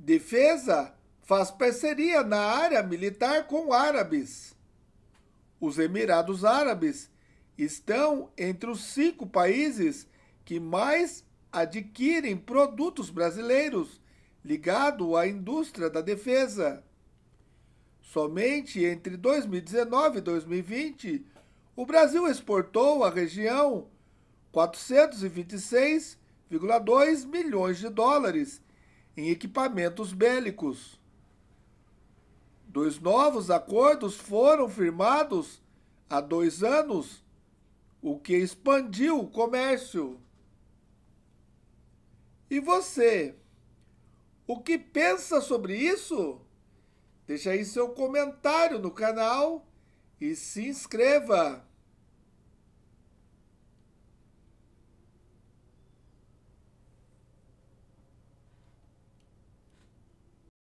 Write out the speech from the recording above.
Defesa faz parceria na área militar com árabes. Os Emirados Árabes estão entre os cinco países que mais adquirem produtos brasileiros ligado à indústria da defesa. Somente entre 2019 e 2020, o Brasil exportou à região 426,2 milhões de dólares em equipamentos bélicos. Dois novos acordos foram firmados há dois anos, o que expandiu o comércio. E você? O que pensa sobre isso? Deixe aí seu comentário no canal e se inscreva!